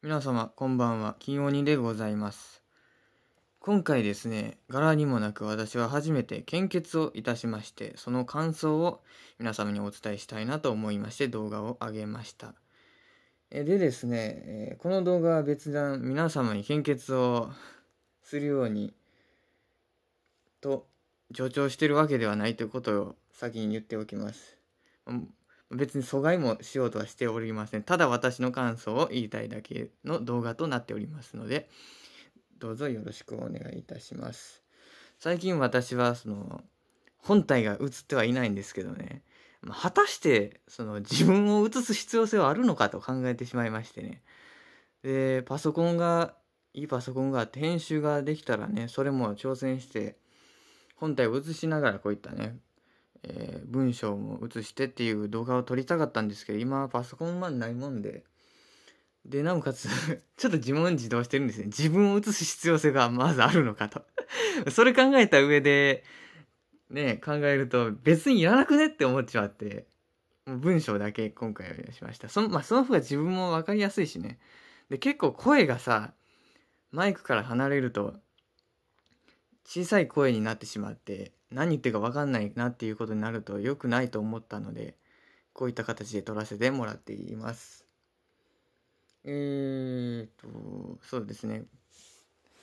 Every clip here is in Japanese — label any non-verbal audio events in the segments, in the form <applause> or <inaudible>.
皆様、こんばんは。金鬼でございます。今回ですね、柄にもなく私は初めて献血をいたしまして、その感想を皆様にお伝えしたいなと思いまして動画を上げました。えでですね、この動画は別段皆様に献血をするようにと助長してるわけではないということを先に言っておきます。別に阻害もしようとはしておりません。ただ私の感想を言いたいだけの動画となっておりますので、どうぞよろしくお願いいたします。最近私は、その、本体が映ってはいないんですけどね、果たして、その、自分を映す必要性はあるのかと考えてしまいましてね。で、パソコンが、いいパソコンがあって編集ができたらね、それも挑戦して、本体を映しながらこういったね、えー、文章も写してっていう動画を撮りたかったんですけど今パソコンまでないもんででなおかつ <laughs> ちょっと自問自答してるんですね自分を写す必要性がまずあるのかと <laughs> それ考えた上でね考えると別にいらなくねって思っちまって文章だけ今回はしましたそまあ、その方が自分も分かりやすいしねで結構声がさマイクから離れると小さい声になってしまって何言ってるか分かんないなっていうことになると良くないと思ったのでこういった形で撮らせてもらっています。えーとそうですね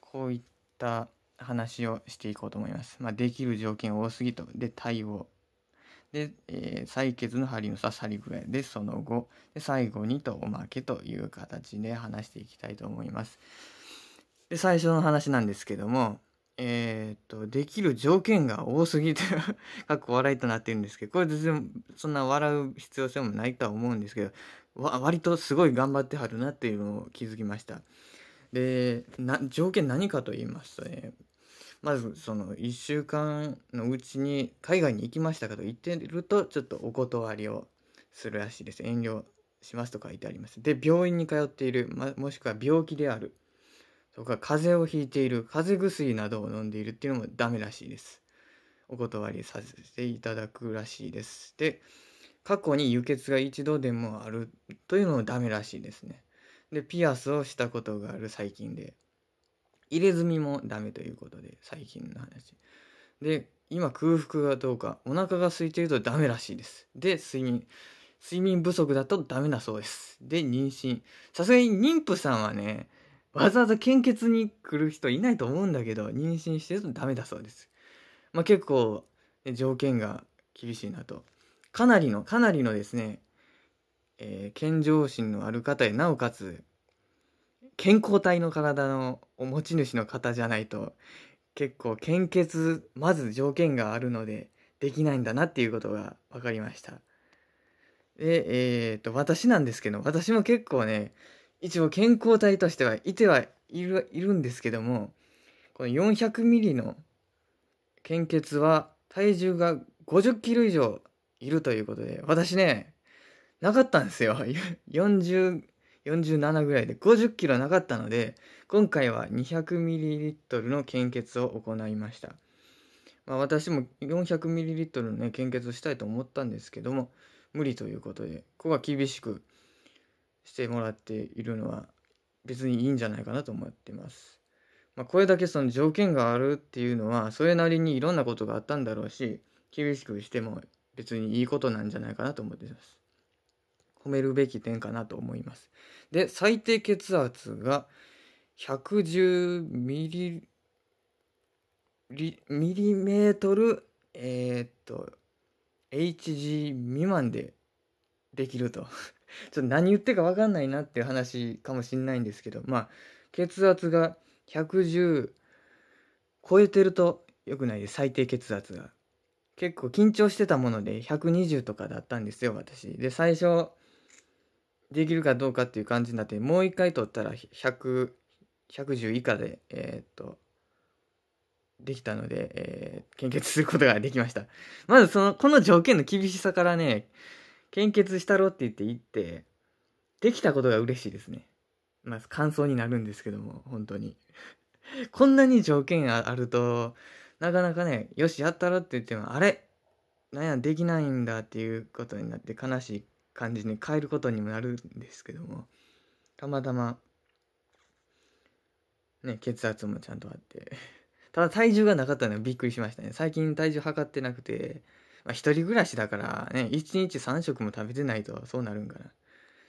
こういった話をしていこうと思います。まあ、できる条件多すぎとで対応で、えー、採血の針の刺さり具合でその後で最後にとおまけという形で話していきたいと思います。で最初の話なんですけどもえー、っと、できる条件が多すぎて <laughs> かっこ笑いとなってるんですけど、これ全然そんな笑う必要性もないとは思うんですけど、わ割とすごい頑張ってはるなっていうのを気づきました。で、な条件何かと言いますとね、まずその1週間のうちに海外に行きましたかと言ってると、ちょっとお断りをするらしいです。遠慮しますと書いてあります。で、病院に通っている、ま、もしくは病気である。とか風邪をひいている風邪薬などを飲んでいるっていうのもダメらしいです。お断りさせていただくらしいです。で、過去に輸血が一度でもあるというのもダメらしいですね。で、ピアスをしたことがある最近で、入れ墨もダメということで、最近の話。で、今空腹がどうか、お腹が空いているとダメらしいです。で、睡眠。睡眠不足だとダメだそうです。で、妊娠。さすがに妊婦さんはね、わざわざ献血に来る人いないと思うんだけど、妊娠してるとダメだそうです。まあ、結構、条件が厳しいなと。かなりの、かなりのですね、えー、健常心のある方で、なおかつ、健康体の体のお持ち主の方じゃないと、結構献血、まず条件があるので、できないんだなっていうことが分かりました。で、えー、っと、私なんですけど、私も結構ね、一応健康体としてはいてはいるいるんですけどもこの400ミリの献血は体重が50キロ以上いるということで私ねなかったんですよ40 47 <laughs> ぐらいで50キロなかったので今回は200ミリリットルの献血を行いました、まあ、私も400ミリリットルのね献血をしたいと思ったんですけども無理ということでここは厳しくしてもらっているのは別にいいんじゃないかなと思ってます。まあ、これだけその条件があるっていうのはそれなりにいろんなことがあったんだろうし厳しくしても別にいいことなんじゃないかなと思ってます。褒めるべき点かなと思います。で最低血圧が110ミリリミリメートルえー、っと HG 未満でできると <laughs> ちょっと何言ってるか分かんないなっていう話かもしんないんですけど、まあ、血圧が110超えてると良くないです。最低血圧が。結構緊張してたもので120とかだったんですよ、私。で、最初、できるかどうかっていう感じになって、もう一回取ったら100、110以下で、えー、っと、できたので、えー、献血することができました。まずその、この条件の厳しさからね、献血したろって言って行って、できたことが嬉しいですね。まあ、感想になるんですけども、本当に。<laughs> こんなに条件あると、なかなかね、よし、やったろって言っても、あれなんや、できないんだっていうことになって、悲しい感じに変えることにもなるんですけども、たまたま、ね、血圧もちゃんとあって、ただ体重がなかったのはびっくりしましたね。最近体重測ってなくて、まあ、一人暮らしだからね、一日3食も食べてないとそうなるんかな。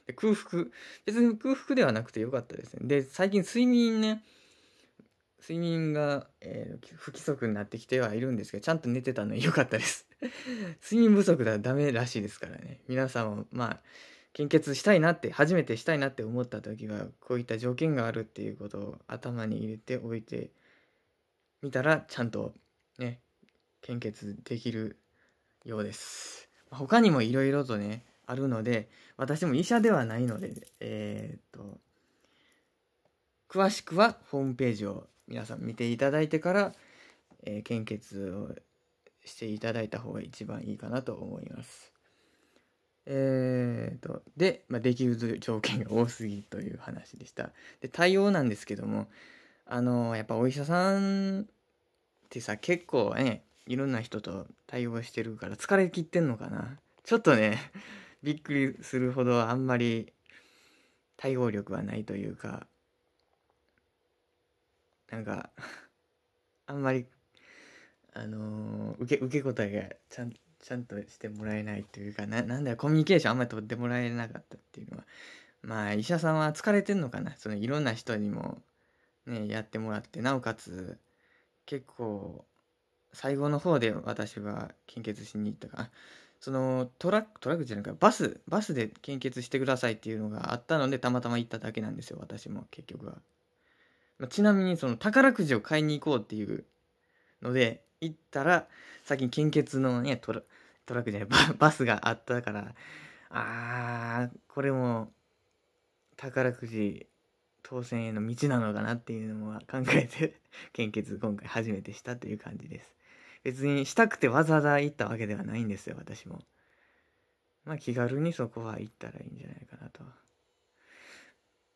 で空腹、別に空腹ではなくてよかったですね。で、最近睡眠ね、睡眠が、えー、不規則になってきてはいるんですけど、ちゃんと寝てたの <laughs> 良かったです睡眠不足ではダメらしいですからね。皆さんも、まあ、献血したいなって、初めてしたいなって思った時は、こういった条件があるっていうことを頭に入れておいてみたら、ちゃんとね、献血できるようです。他にもいろいろとね、あるので、私も医者ではないので、えー、っと、詳しくはホームページを皆さん見ていただいてから、えー、献血をしていただいた方が一番いいかなと思います。えーと、とで、まあ、できる条件が多すぎという話でした。で対応なんですけどもあのやっぱお医者さんってさ結構ねいろんな人と対応してるから疲れきってんのかなちょっとね <laughs> びっくりするほどあんまり対応力はないというかなんか <laughs> あんまりあのー、受け受け答えがちゃんちゃんとしてもらえないというかななんだよコミュニケーションあんまり取ってもらえなかったっていうのはまあ医者さんは疲れてんのかなそのいろんな人にもねやってもらってなおかつ結構最後の方で私は献血しに行ったかそのトラックトラックじゃないかバスバスで献血してくださいっていうのがあったのでたまたま行っただけなんですよ私も結局は、まあ、ちなみにその宝くじを買いに行こうっていうので行ったら最近献血のねトラトラックじゃないババスがあったからあーこれも宝くじ当選への道なのかなっていうのは考えて献血今回初めてしたという感じです。別にしたくてわざわざ行ったわけではないんですよ私もまあ気軽にそこは行ったらいいんじゃないかなと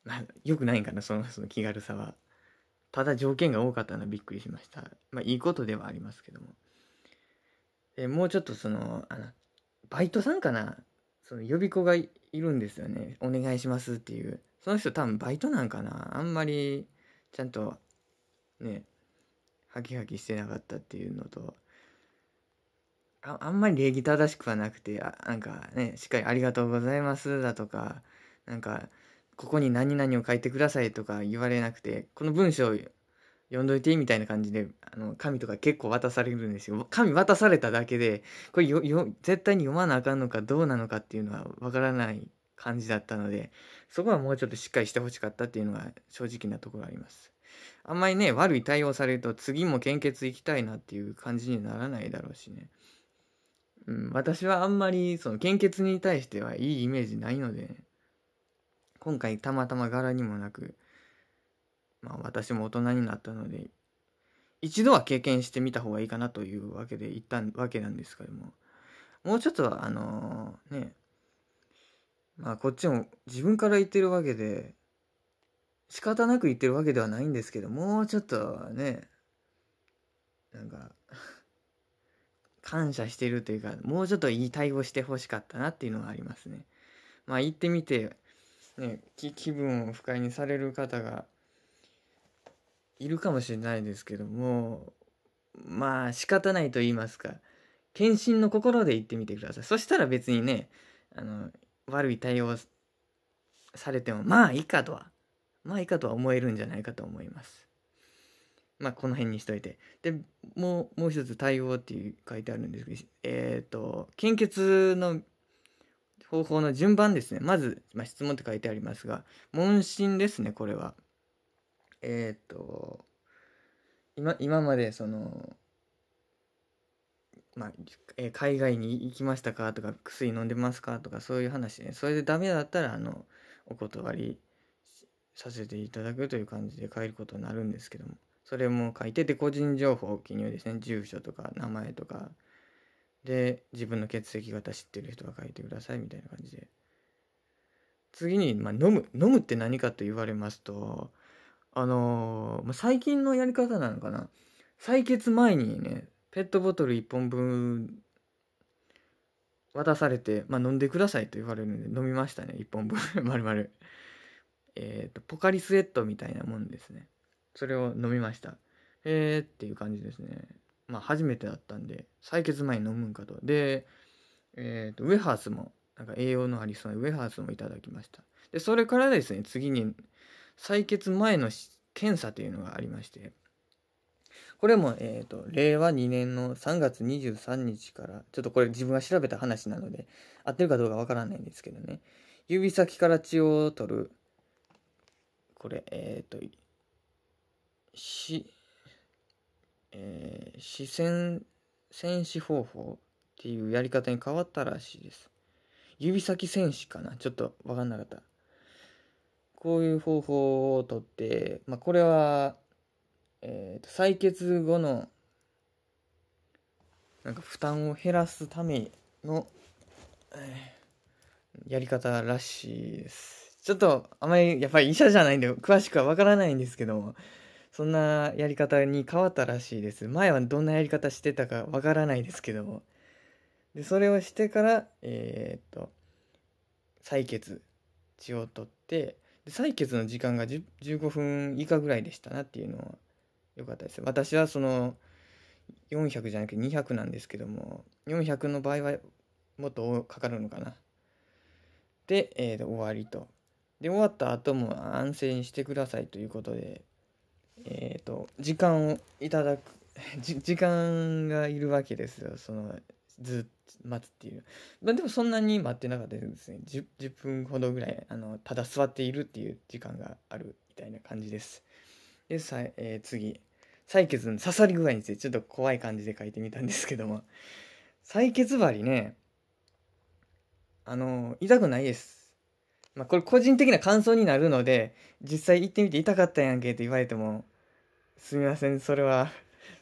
まあよくないんかなそのその気軽さはただ条件が多かったのはびっくりしましたまあいいことではありますけどもえ、もうちょっとそのあのバイトさんかなその予備校がいるんですよねお願いしますっていうその人多分バイトなんかなあんまりちゃんとねハキハキしてなかったっていうのとああんまり礼儀正しくはなくてあなんかねしっかり「ありがとうございます」だとかなんか「ここに何々を書いてください」とか言われなくてこの文章読んどいてみたいな感じであの紙とか結構渡されるんですよ紙渡されただけでこれよよ絶対に読まなあかんのかどうなのかっていうのはわからない感じだったのでそこはもうちょっとしっかりしてほしかったっていうのが正直なところありますあんまりね悪い対応されると次も献血行きたいなっていう感じにならないだろうしねうん、私はあんまりその献血に対してはいいイメージないので、今回たまたま柄にもなく、まあ私も大人になったので、一度は経験してみた方がいいかなというわけで言ったわけなんですけども、もうちょっとはあのー、ね、まあこっちも自分から言ってるわけで、仕方なく言ってるわけではないんですけど、もうちょっとね、なんか感謝してるというか、もうちょっといい対応してほしかったなっていうのはありますね。まあ行ってみて、ね、気分を不快にされる方がいるかもしれないですけども、まあ仕方ないと言いますか、献身の心で行ってみてください。そしたら別にね、あの、悪い対応されても、まあいいかとは、まあいいかとは思えるんじゃないかと思います。まあ、この辺にしといて。で、もう、もう一つ対応っていう書いてあるんですけど、えっ、ー、と、献血の方法の順番ですね。まず、まあ、質問って書いてありますが、問診ですね、これは。えっ、ー、と、今、今までその、まあ、えー、海外に行きましたかとか、薬飲んでますかとか、そういう話ね。それでダメだったら、あの、お断りさせていただくという感じで帰ることになるんですけども。それも書いてで個人情報を記入ですね住所とか名前とかで自分の血液型知ってる人は書いてくださいみたいな感じで次に、まあ、飲む飲むって何かと言われますとあのー、最近のやり方なのかな採血前にねペットボトル1本分渡されて、まあ、飲んでくださいと言われるんで飲みましたね1本分 <laughs> 丸々えっ、ー、とポカリスエットみたいなもんですねそれを飲みました。えーっていう感じですね。まあ初めてだったんで、採血前に飲むんかと。で、えっ、と、ウェハースも、なんか栄養のありそうなウェハースもいただきました。で、それからですね、次に採血前の検査というのがありまして、これも、えっ、ー、と、令和2年の3月23日から、ちょっとこれ自分が調べた話なので、合ってるかどうかわからないんですけどね、指先から血を取る、これ、えっ、ー、と、し、えー、視線、戦士方法っていうやり方に変わったらしいです。指先戦士かなちょっとわかんなかった。こういう方法をとって、まあ、これは、えーと、採血後のなんか負担を減らすための、えー、やり方らしいです。ちょっとあまりやっぱり医者じゃないんで詳しくはわからないんですけども、そんなやり方に変わったらしいです。前はどんなやり方してたかわからないですけども。で、それをしてから、えー、っと、採血、血を取って、で採血の時間が15分以下ぐらいでしたなっていうのは良かったです。私はその400じゃなくて200なんですけども、400の場合はもっとかかるのかな。で、えー、終わりと。で、終わった後も安静にしてくださいということで、えっ、ー、と時間をいただく <laughs> 時間がいるわけですよそのずっと待つっていう、まあ、でもそんなに待ってなかったですね 10, 10分ほどぐらいあのただ座っているっていう時間があるみたいな感じですでさ、えー、次採血の刺さり具合についてちょっと怖い感じで書いてみたんですけども採血針ねあの痛くないですまあこれ個人的な感想になるので実際行ってみて痛かったやんけって言われてもすみませんそれは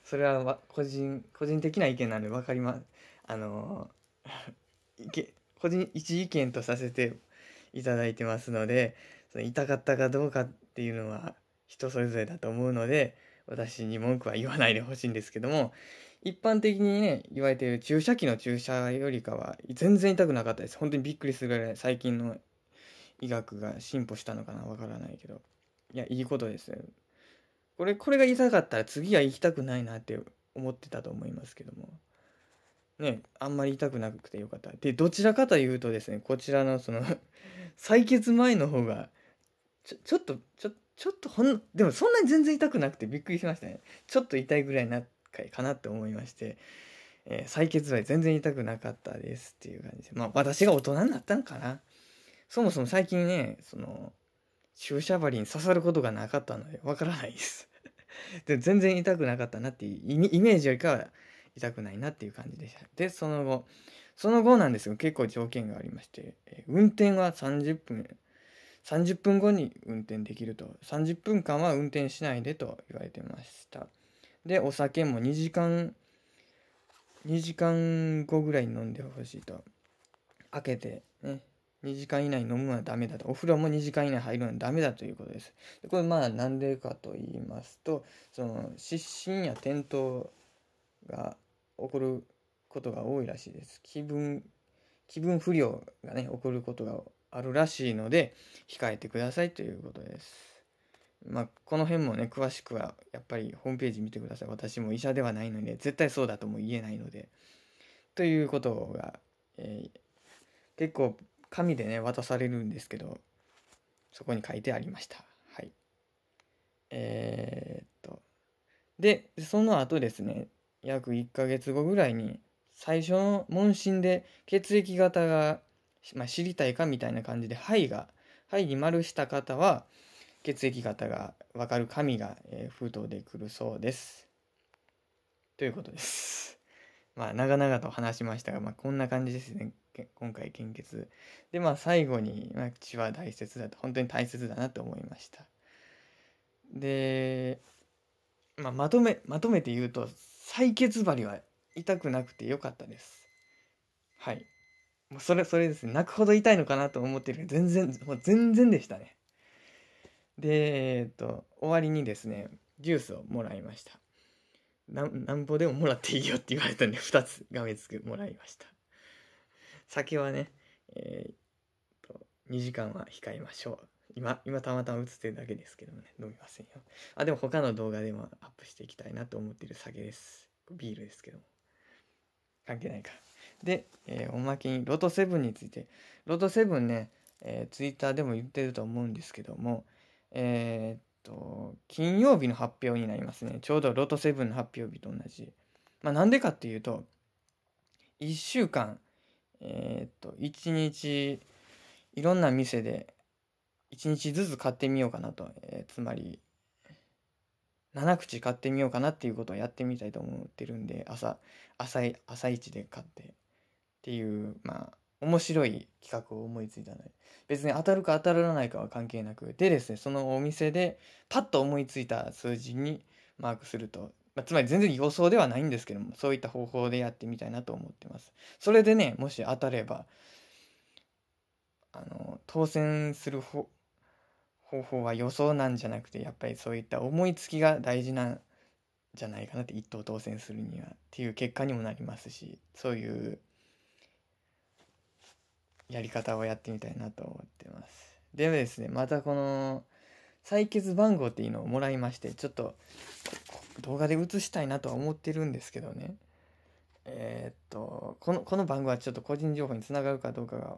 それは個人個人的な意見なんで分かりますあのいけ個人一意見とさせていただいてますのでその痛かったかどうかっていうのは人それぞれだと思うので私に文句は言わないでほしいんですけども一般的にね言われている注射器の注射よりかは全然痛くなかったです本当にびっくりするぐらい最近の医学が進歩したのかなわからないけどいやいいことですこれこれが痛かったら次は行きたくないなって思ってたと思いますけどもねあんまり痛くなくてよかったでどちらかというとですねこちらのその <laughs> 採血前の方がちょちょっとちょちょっとほんでもそんなに全然痛くなくてびっくりしましたねちょっと痛いぐらいなかなって思いまして、えー、採血前全然痛くなかったですっていう感じでまあ私が大人になったんかなそもそも最近ねその注射針に刺さることがなかったのでわからないです <laughs> で全然痛くなかったなっていうイメージよりかは痛くないなっていう感じでしたでその後その後なんですが結構条件がありまして、え運転は30分30分後に運転できると30分間は運転しないでと言われてましたでお酒も2時間2時間後ぐらいに飲んでほしいと開けてね2時間以内飲むのはダメだと。お風呂も2時間以内入るのはダメだということです。でこれまあなんでかと言いますと、その失神や転倒が起こることが多いらしいです。気分、気分不良がね、起こることがあるらしいので、控えてくださいということです。まあ、この辺もね、詳しくはやっぱりホームページ見てください。私も医者ではないので、絶対そうだとも言えないので。ということが、えー、結構紙でね渡されるんですけどそこに書いてありましたはいえー、っとでその後ですね約1ヶ月後ぐらいに最初の問診で血液型が、まあ、知りたいかみたいな感じで肺が肺に丸した方は血液型が分かる紙が、えー、封筒で来るそうですということですまあ長々と話しましたが、まあ、こんな感じですね今回献血でまあ最後に、まあ、血は大切だと本当に大切だなと思いましたで、まあ、まとめまとめて言うと採血針は痛くなくてよかったですはいもうそれそれですね泣くほど痛いのかなと思ってる全然もう全然でしたねでえっと終わりにですねジュースをもらいましたななんぼでももらっていいよって言われたんで2つがめつくもらいました酒はね、えー、と2時間は控えましょう今今たまたま映ってるだけですけどもね飲みませんよあでも他の動画でもアップしていきたいなと思ってる酒ですビールですけども関係ないかで、えー、おまけにロトセブンについてロトセブンね、えー、ツイッターでも言ってると思うんですけどもえー、っと金曜日の発表になりますねちょうどロトセブンの発表日と同じまあなんでかっていうと1週間えー、っと、1日、いろんな店で、1日ずつ買ってみようかなと、えー、つまり、7口買ってみようかなっていうことをやってみたいと思ってるんで、朝、朝、朝一で買って、っていう、まあ、面白い企画を思いついたので、別に当たるか当たらないかは関係なく、でですね、そのお店で、パッと思いついた数字にマークすると、まあ、つまり全然予想ではないんですけども、そういった方法でやってみたいなと思ってます。それでね、もし当たれば、あの、当選する方法は予想なんじゃなくて、やっぱりそういった思いつきが大事なんじゃないかなって、一等当選するにはっていう結果にもなりますし、そういうやり方をやってみたいなと思ってます。でですね、またこの、採血番号っていうのをもらいましてちょっと動画で写したいなとは思ってるんですけどねえー、っとこのこの番号はちょっと個人情報につながるかどうかが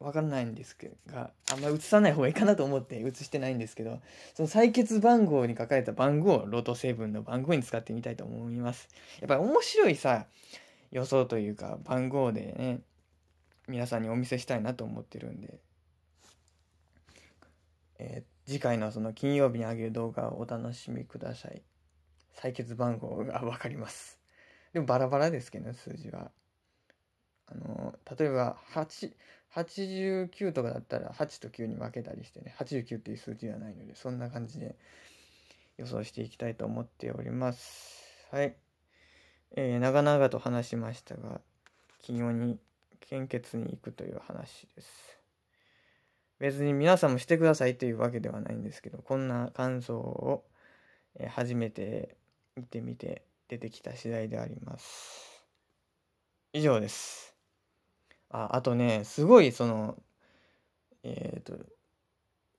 分からないんですけどあんまり映さない方がいいかなと思って映してないんですけどその採血番号に書かれた番号をロトセブンの番号に使ってみたいと思いますやっぱり面白いさ予想というか番号でね皆さんにお見せしたいなと思ってるんでえー、っ次回のその金曜日に上げる動画をお楽しみください。採決番号がわかります。でもバラバラですけど、ね、数字は。あの、例えば、8、89とかだったら8と9に分けたりしてね、89っていう数字ではないので、そんな感じで予想していきたいと思っております。はい。えー、長々と話しましたが、金曜に献血に行くという話です。別に皆さんもしてくださいというわけではないんですけど、こんな感想を初めて見てみて出てきた次第であります。以上です。あ、あとね、すごいその、えっ、ー、と、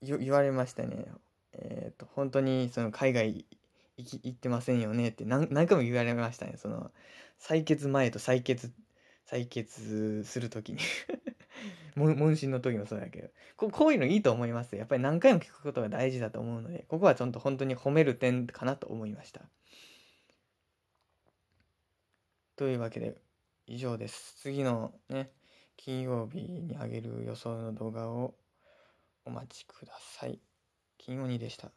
言われましたね。えっ、ー、と、本当にその海外行行ってませんよねって何何回も言われましたね。その、採血前と採血、採血するときに問診の時もそうだけどここういうのいいと思いますやっぱり何回も聞くことが大事だと思うのでここはちょっと本当に褒める点かなと思いましたというわけで以上です次のね金曜日にあげる予想の動画をお待ちください金鬼でした